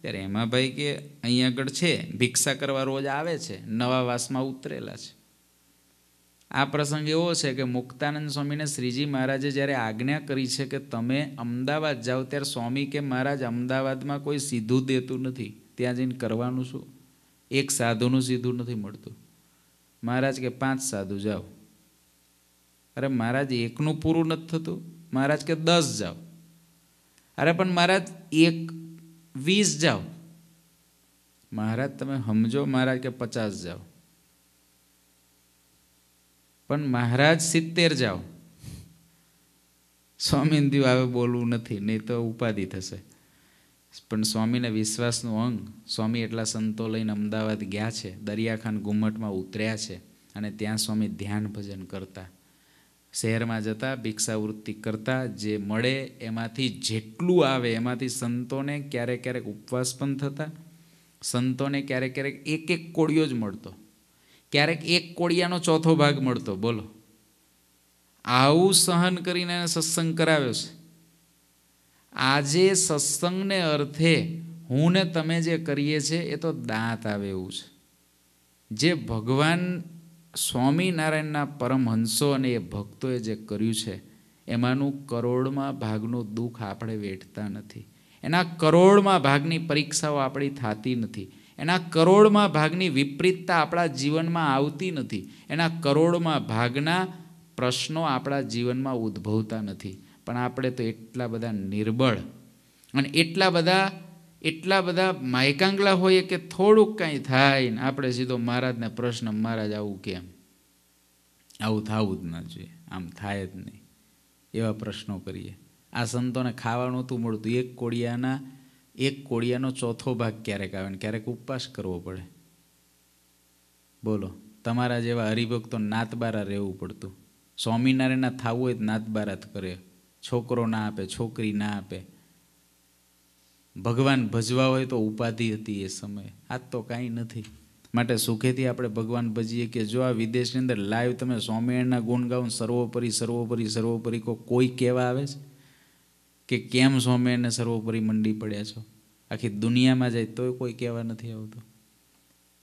ત્યારે હેમાભાઈ કે અહીં આગળ છે ભિક્ષા કરવા રોજ આવે છે નવા વાસમાં ઉતરેલા છે આ પ્રસંગ એવો છે કે મુક્તાનંદ સ્વામીને શ્રીજી મહારાજે જ્યારે આજ્ઞા કરી છે કે તમે અમદાવાદ જાઓ ત્યારે સ્વામી કે મહારાજ અમદાવાદમાં કોઈ સીધું દેતું નથી ત્યાં જઈને કરવાનું શું એક સાધુનું સીધું નથી મળતું મહારાજ કે પાંચ સાધુ જાઓ અરે મહારાજ એકનું પૂરું નથી થતું મહારાજ કે દસ જાઓ અરે પણ મહારાજ એક વીસ જાઓ મહારાજ તમે સમજો મહારાજ કે પચાસ જાઓ પણ મહારાજ સિત્તેર જાઓ સ્વામીને હવે બોલવું નથી નહીં તો ઉપાધિ થશે પણ સ્વામીને વિશ્વાસનું અંગ સ્વામી એટલા સંતો લઈને અમદાવાદ ગયા છે દરિયાખાન ગુમ્મટમાં ઉતર્યા છે અને ત્યાં સ્વામી ધ્યાન ભજન કરતા શહેરમાં જતા ભિક્ષાવૃત્તિ કરતા જે મળે એમાંથી જેટલું આવે એમાંથી સંતોને ક્યારેક ક્યારેક ઉપવાસ પણ થતા સંતોને ક્યારેક ક્યારેક એક એક કોળિયો જ મળતો ક્યારેક એક કોળિયાનો ચોથો ભાગ મળતો બોલો આવું સહન કરીને એને સત્સંગ કરાવ્યો છે આજે સત્સંગને અર્થે હું ને તમે જે કરીએ છે એ તો દાંત આવે એવું છે જે ભગવાન સ્વામિનારાયણના પરમહંસો અને એ ભક્તોએ જે કર્યું છે એમાંનું કરોડમાં ભાગનું દુઃખ આપણે વેઠતા નથી એના કરોડમાં ભાગની પરીક્ષાઓ આપણી થતી નથી એના કરોડમાં ભાગની વિપરીતતા આપણા જીવનમાં આવતી નથી એના કરોડમાં ભાગના પ્રશ્નો આપણા જીવનમાં ઉદ્ભવતા નથી પણ આપણે તો એટલા બધા નિર્બળ અને એટલા બધા એટલા બધા માયકાંગલા હોઈએ કે થોડુંક કાંઈ થાય ને આપણે સીધો મહારાજને પ્રશ્ન મહારાજ આવું કેમ આવું થવું જ ન જોઈએ આમ થાય જ નહીં એવા પ્રશ્નો કરીએ આ સંતોને ખાવાનું હતું મળતું એક કોડિયાના એક કોળિયાનો ચોથો ભાગ ક્યારેક આવે ને ક્યારેક ઉપવાસ કરવો પડે બોલો તમારા જેવા હરિભક્તો નાતબારા રહેવું પડતું સ્વામિનારાયણના થાવું હોય તો નાતબારા જ કરે છોકરો ના આપે છોકરી ના આપે ભગવાન ભજવા હોય તો ઉપાધિ હતી એ સમયે આ તો કાંઈ નથી માટે સુખેથી આપણે ભગવાન ભજીએ કે જો આ વિદેશની અંદર લાઈવ તમે સ્વામિનારાયણના ગુણ ગાઉન સર્વોપરી સર્વોપરી સર્વોપરી કોઈ કહેવા આવે છે કે કેમ સ્વામી એને સર્વોપરી મંડી પડ્યા છો આખી દુનિયામાં જાય તોય કોઈ કહેવા નથી આવતું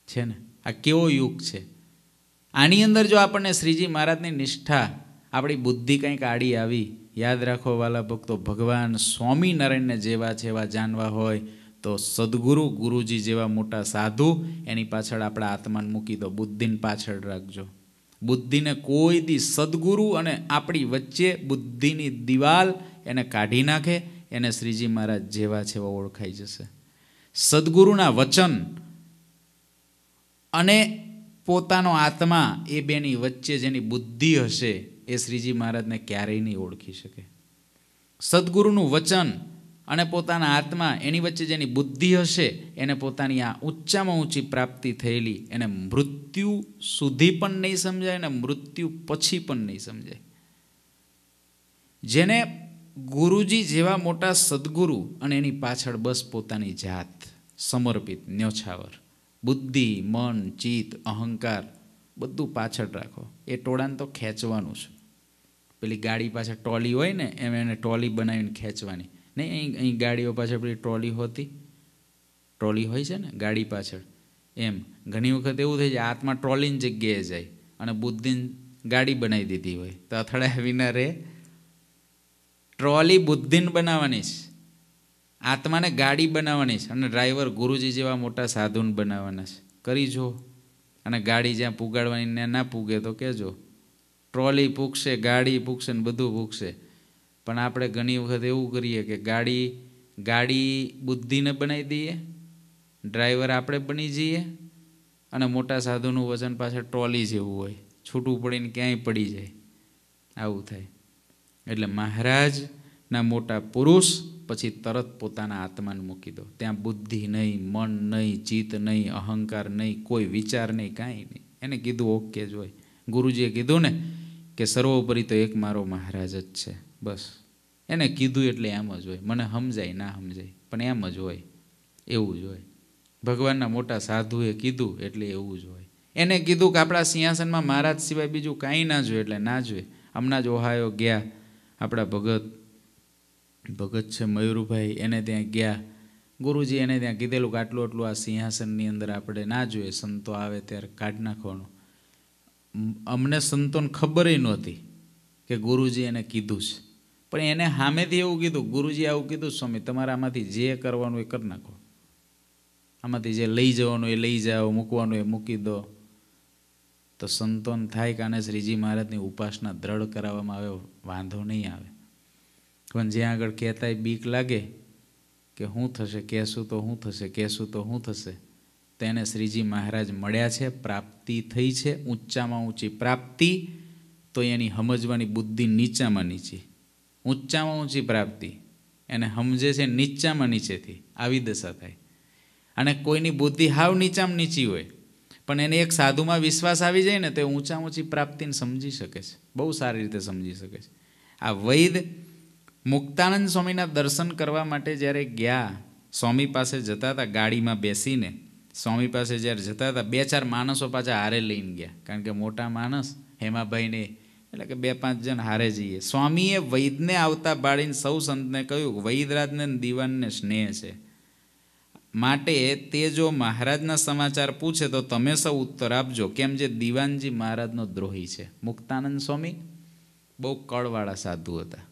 છે ને આ કેવો યુગ છે આની અંદર જો આપણને શ્રીજી મહારાજની નિષ્ઠા આપણી બુદ્ધિ કંઈક આડી આવી યાદ રાખો વાલા ભક્તો ભગવાન સ્વામિનારાયણને જેવા છે એવા જાણવા હોય તો સદગુરુ ગુરુજી જેવા મોટા સાધુ એની પાછળ આપણા આત્માને મૂકી દો બુદ્ધિને પાછળ રાખજો બુદ્ધિને કોઈ દી સદગુરુ અને આપણી વચ્ચે બુદ્ધિની દિવાલ એને કાઢી નાખે એને શ્રીજી મહારાજ જેવા છેવા ઓળખાઈ જશે સદગુરુના વચન અને પોતાનો આત્મા એ બેની વચ્ચે જેની બુદ્ધિ હશે એ શ્રીજી મહારાજને ક્યારેય નહીં ઓળખી શકે સદગુરુનું વચન અને પોતાના આત્મા એની વચ્ચે જેની બુદ્ધિ હશે એને પોતાની આ ઊંચામાં ઊંચી પ્રાપ્તિ થયેલી એને મૃત્યુ સુધી પણ નહીં સમજાય અને મૃત્યુ પછી પણ નહીં સમજાય જેને ગુરુજી જેવા મોટા સદગુરુ અને એની પાછળ બસ પોતાની જાત સમર્પિત ન્યોછાવર બુદ્ધિ મન ચિત્ત અહંકાર બધું પાછળ રાખો એ ટોળાને તો ખેંચવાનું છે પેલી ગાડી પાછળ ટ્રોલી હોય ને એમ એને ટ્રોલી બનાવીને ખેંચવાની નહીં અહીં અહીં ગાડીઓ પાછળ પેલી ટ્રોલી હોતી ટ્રોલી હોય છે ને ગાડી પાછળ એમ ઘણી વખત એવું થાય છે હાથમાં ટ્રોલીની જગ્યાએ જાય અને બુદ્ધિની ગાડી બનાવી દીધી હોય તો અથડાયા વિના રહે ટ્રોલી બુદ્ધિને બનાવવાની છે આત્માને ગાડી બનાવવાની છે અને ડ્રાઈવર ગુરુજી જેવા મોટા સાધુને બનાવવાના છે કરી જો અને ગાડી જ્યાં પુગાડવાની ને ના પૂગે તો કહેજો ટ્રોલી પૂગશે ગાડી પૂગશે ને બધું પૂગશે પણ આપણે ઘણી વખત એવું કરીએ કે ગાડી ગાડી બુદ્ધિને બનાવી દઈએ ડ્રાઈવર આપણે બની જઈએ અને મોટા સાધુનું વજન પાછળ ટ્રોલી જેવું હોય છૂટું પડીને ક્યાંય પડી જાય આવું થાય એટલે મહારાજના મોટા પુરુષ પછી તરત પોતાના આત્માને મૂકી દો ત્યાં બુદ્ધિ નહીં મન નહીં ચિત્ત નહીં અહંકાર નહીં કોઈ વિચાર નહીં કાંઈ નહીં એને કીધું ઓકે જ હોય ગુરુજીએ કીધું ને કે સર્વોપરી તો એક મારો મહારાજ જ છે બસ એને કીધું એટલે એમ જ હોય મને સમજાય ના સમજાય પણ એમ જ હોય એવું જ હોય ભગવાનના મોટા સાધુએ કીધું એટલે એવું જ હોય એને કીધું કે આપણા સિંહાસનમાં મહારાજ સિવાય બીજું કાંઈ ના જોઈએ એટલે ના જોઈએ હમણાં જ ઓહાયો ગયા આપણા ભગત ભગત છે મયુરભાઈ એને ત્યાં ગયા ગુરુજી એને ત્યાં કીધેલું કે આટલું આટલું આ સિંહાસનની અંદર આપણે ના જોઈએ સંતો આવે ત્યારે કાઢ નાખવાનું અમને સંતોને ખબર નહોતી કે ગુરુજી એને કીધું છે પણ એને સામેથી એવું કીધું ગુરુજી આવું કીધું સ્વામી તમારે આમાંથી જે કરવાનું એ કરી નાખો આમાંથી જે લઈ જવાનું એ લઈ જાઓ મૂકવાનું એ મૂકી દો તો સંતોન થાય કે શ્રીજી મહારાજની ઉપાસના દ્રઢ કરાવવામાં આવે વાંધો નહીં આવે પણ જ્યાં આગળ કહેતાય બીક લાગે કે શું થશે કહેશું તો શું થશે કહેશું તો શું થશે તેને શ્રીજી મહારાજ મળ્યા છે પ્રાપ્તિ થઈ છે ઊંચામાં ઊંચી પ્રાપ્તિ તો એની સમજવાની બુદ્ધિ નીચામાં નીચી ઊંચામાં ઊંચી પ્રાપ્તિ એને સમજે છે નીચામાં નીચેથી આવી દશા થાય અને કોઈની બુદ્ધિ હાવ નીચામાં નીચી હોય પણ એને એક સાધુમાં વિશ્વાસ આવી જાય ને તો એ ઊંચા ઊંચી પ્રાપ્તિને સમજી શકે છે બહુ સારી રીતે સમજી શકે છે આ વૈદ મુક્તાનંદ સ્વામીના દર્શન કરવા માટે જ્યારે ગયા સ્વામી પાસે જતા હતા ગાડીમાં બેસીને સ્વામી પાસે જ્યારે જતા હતા બે ચાર માણસો પાછા હારે લઈને ગયા કારણ કે મોટા માણસ હેમાભાઈને એટલે કે બે પાંચ જણ હારે જઈએ સ્વામીએ વૈદને આવતા બાળીને સૌ સંતને કહ્યું વૈદરાજને દીવાનને સ્નેહ છે માટે તે જો મહારાજના સમાચાર પૂછે તો તમે સૌ ઉત્તર આપજો કેમ જે દિવાનજી મહારાજનો દ્રોહી છે મુક્તાનંદ સ્વામી બહુ કળવાળા સાધુ હતા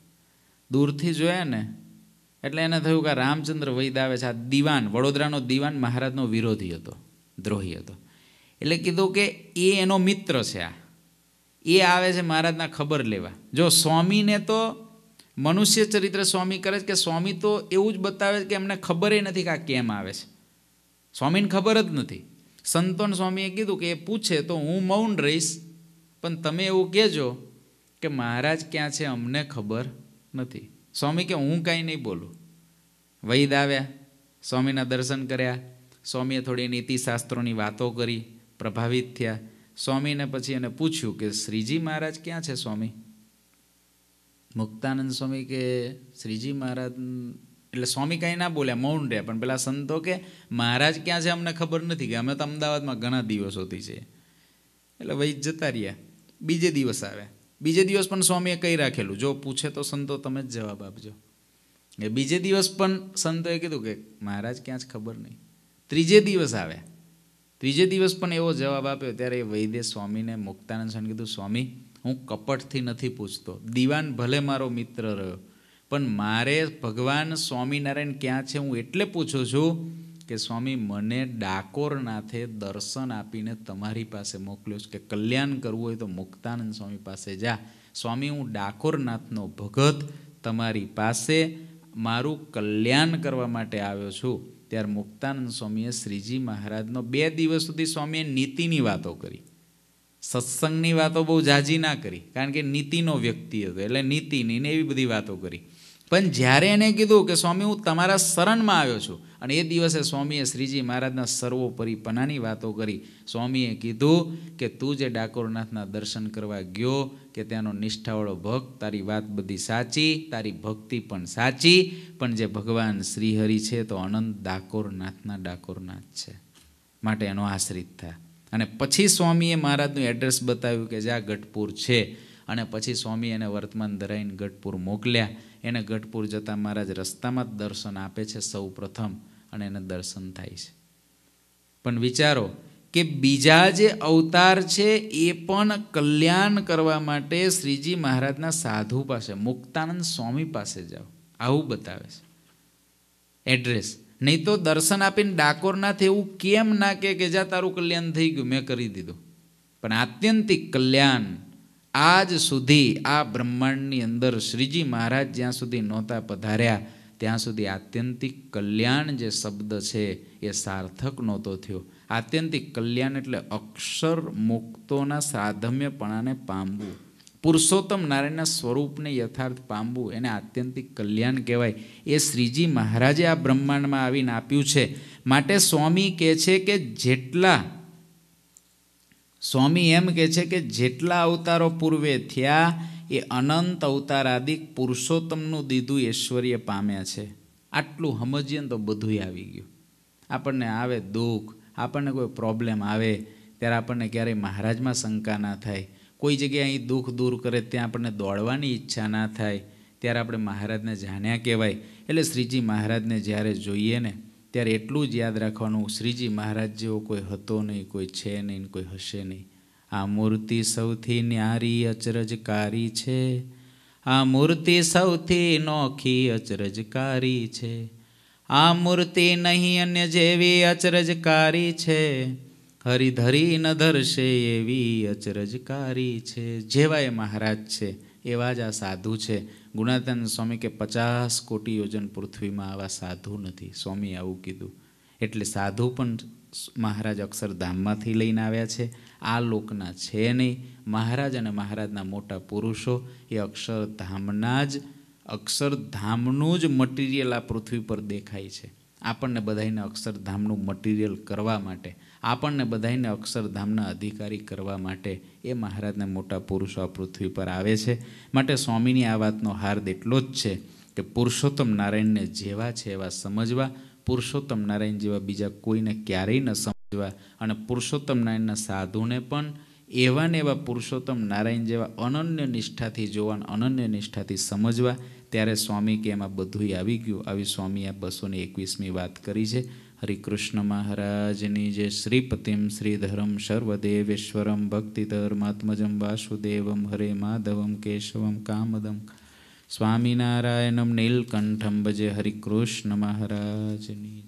દૂરથી જોયા ને એટલે એને થયું કે રામચંદ્ર વૈદ આવે છે આ દિવાન વડોદરાનો દિવાન મહારાજનો વિરોધી હતો દ્રોહી હતો એટલે કીધું કે એ એનો મિત્ર છે આ એ આવે છે મહારાજના ખબર લેવા જો સ્વામીને તો મનુષ્ય ચરિત્ર સ્વામી કરે છે કે સ્વામી તો એવું જ બતાવે છે કે એમને ખબર એ નથી કે આ કેમ આવે છે સ્વામીને ખબર જ નથી સંતોન સ્વામીએ કીધું કે એ પૂછે તો હું મૌન રહીશ પણ તમે એવું કહેજો કે મહારાજ ક્યાં છે અમને ખબર નથી સ્વામી કે હું કાંઈ નહીં બોલું વૈદ આવ્યા સ્વામીના દર્શન કર્યા સ્વામીએ થોડી નીતિશાસ્ત્રોની વાતો કરી પ્રભાવિત થયા સ્વામીને પછી એને પૂછ્યું કે શ્રીજી મહારાજ ક્યાં છે સ્વામી મુક્તાનંદ સ્વામી કે શ્રીજી મહારાજ એટલે સ્વામી કાંઈ ના બોલ્યા મૌન રહ્યા પણ પેલા સંતો કે મહારાજ ક્યાં છે અમને ખબર નથી કે અમે તો અમદાવાદમાં ઘણા દિવસોથી છે એટલે વૈદ જતા રહ્યા બીજે દિવસ આવે બીજે દિવસ પણ સ્વામીએ કહી રાખેલું જો પૂછે તો સંતો તમે જ જવાબ આપજો એ બીજે દિવસ પણ સંતોએ કીધું કે મહારાજ ક્યાં જ ખબર નહીં ત્રીજે દિવસ આવે ત્રીજે દિવસ પણ એવો જવાબ આપ્યો ત્યારે એ વૈદ્ય સ્વામીને મુક્તાનંદ સ્વામી કીધું સ્વામી હું કપટથી નથી પૂછતો દીવાન ભલે મારો મિત્ર રહ્યો પણ મારે ભગવાન સ્વામિનારાયણ ક્યાં છે હું એટલે પૂછું છું કે સ્વામી મને ડાકોરનાથે દર્શન આપીને તમારી પાસે મોકલ્યો છે કે કલ્યાણ કરવું હોય તો મુક્તાનંદ સ્વામી પાસે જા સ્વામી હું ડાકોરનાથનો ભગત તમારી પાસે મારું કલ્યાણ કરવા માટે આવ્યો છું ત્યારે મુક્તાનંદ સ્વામીએ શ્રીજી મહારાજનો બે દિવસ સુધી સ્વામીએ નીતિની વાતો કરી સત્સંગની વાતો બહુ જાજી ના કરી કારણ કે નીતિનો વ્યક્તિ હતો એટલે નીતિની ને એવી બધી વાતો કરી પણ જ્યારે એને કીધું કે સ્વામી હું તમારા શરણમાં આવ્યો છું અને એ દિવસે સ્વામીએ શ્રીજી મહારાજના સર્વોપરી પનાની વાતો કરી સ્વામીએ કીધું કે તું જે ડાકોરનાથના દર્શન કરવા ગયો કે ત્યાંનો નિષ્ઠાવાળો ભક્ત તારી વાત બધી સાચી તારી ભક્તિ પણ સાચી પણ જે ભગવાન શ્રીહરિ છે તો અનંત ડાકોરનાથના ડાકોરનાથ છે માટે એનો આશ્રિત થા અને પછી સ્વામીએ મહારાજનું એડ્રેસ બતાવ્યું કે જ્યાં ગઢપુર છે અને પછી સ્વામી એને વર્તમાન ધરાઈને ગઢપુર મોકલ્યા એને ગઢપુર જતાં મહારાજ રસ્તામાં જ દર્શન આપે છે સૌ પ્રથમ અને એને દર્શન થાય છે પણ વિચારો કે બીજા જે અવતાર છે એ પણ કલ્યાણ કરવા માટે શ્રીજી મહારાજના સાધુ પાસે મુક્તાનંદ સ્વામી પાસે જાઓ આવું બતાવે છે એડ્રેસ નહીં તો દર્શન આપીને ડાકોરનાથ એવું કેમ ના કે જા તારું કલ્યાણ થઈ ગયું મેં કરી દીધું પણ આત્યંતિક કલ્યાણ આજ સુધી આ બ્રહ્માંડની અંદર શ્રીજી મહારાજ જ્યાં સુધી નહોતા પધાર્યા ત્યાં સુધી આત્યંતિક કલ્યાણ જે શબ્દ છે એ સાર્થક નહોતો થયો આત્યંતિક કલ્યાણ એટલે અક્ષર મુક્તોના સાધમ્યપણાને પામવું પુરુષોત્તમ નારાયણના સ્વરૂપને યથાર્થ પામવું એને આત્યંતિક કલ્યાણ કહેવાય એ શ્રીજી મહારાજે આ બ્રહ્માંડમાં આવીને આપ્યું છે માટે સ્વામી કહે છે કે જેટલા સ્વામી એમ કહે છે કે જેટલા અવતારો પૂર્વે થયા એ અનંત અવતારાદિક પુરુષોત્તમનું દીધું ઐશ્વર્ય પામ્યા છે આટલું સમજીએ ને તો બધુંય આવી ગયું આપણને આવે દુઃખ આપણને કોઈ પ્રોબ્લેમ આવે ત્યારે આપણને ક્યારેય મહારાજમાં શંકા ના થાય કોઈ જગ્યાએ અહીં દુઃખ દૂર કરે ત્યાં આપણને દોડવાની ઈચ્છા ના થાય ત્યારે આપણે મહારાજને જાણ્યા કહેવાય એટલે શ્રીજી મહારાજને જ્યારે જોઈએ ને ત્યારે એટલું જ યાદ રાખવાનું શ્રીજી મહારાજ જેવો કોઈ હતો નહીં કોઈ છે નહીં કોઈ હશે નહીં આ મૂર્તિ સૌથી ન્યારી અચરજકારી છે આ મૂર્તિ સૌથી નોખી અચરજકારી છે આ મૂર્તિ નહીં અન્ય જેવી અચરજકારી છે હરિધરી ન ધરશે એવી અચરજકારી છે જેવા એ મહારાજ છે એવા જ આ સાધુ છે ગુણાતન સ્વામી કે પચાસ કોટી યોજન પૃથ્વીમાં આવા સાધુ નથી સ્વામી આવું કીધું એટલે સાધુ પણ મહારાજ અક્ષરધામમાંથી લઈને આવ્યા છે આ લોકના છે નહીં મહારાજ અને મહારાજના મોટા પુરુષો એ અક્ષરધામના જ અક્ષરધામનું જ મટીરિયલ આ પૃથ્વી પર દેખાય છે આપણને બધાને અક્ષરધામનું મટીરિયલ કરવા માટે આપણને બધાને અક્ષરધામના અધિકારી કરવા માટે એ મહારાજના મોટા પુરુષો આ પૃથ્વી પર આવે છે માટે સ્વામીની આ વાતનો હાર્દ એટલો જ છે કે પુરુષોત્તમ નારાયણને જેવા છે એવા સમજવા પુરુષોત્તમ નારાયણ જેવા બીજા કોઈને ક્યારેય ન સમજવા અને પુરુષોત્તમ નારાયણના સાધુને પણ એવા ને એવા પુરુષોત્તમ નારાયણ જેવા અનન્ય નિષ્ઠાથી જોવા અનન્ય નિષ્ઠાથી સમજવા ત્યારે સ્વામી કે એમાં બધું આવી ગયું આવી સ્વામીએ આ બસોની એકવીસમી વાત કરી છે હરિકૃષ્ણ મહારાજની જે શ્રીપતિમ શ્રીધરમ સર્વદેવેશ્વરમ ભક્તિધર્માત્મજમ વાસુદેવમ હરે માધવમ કેશવમ કામદમ સ્વામિનારાયણમ નીલકંઠમ ભજે હરિકૃષ્ણ મહારાજની જય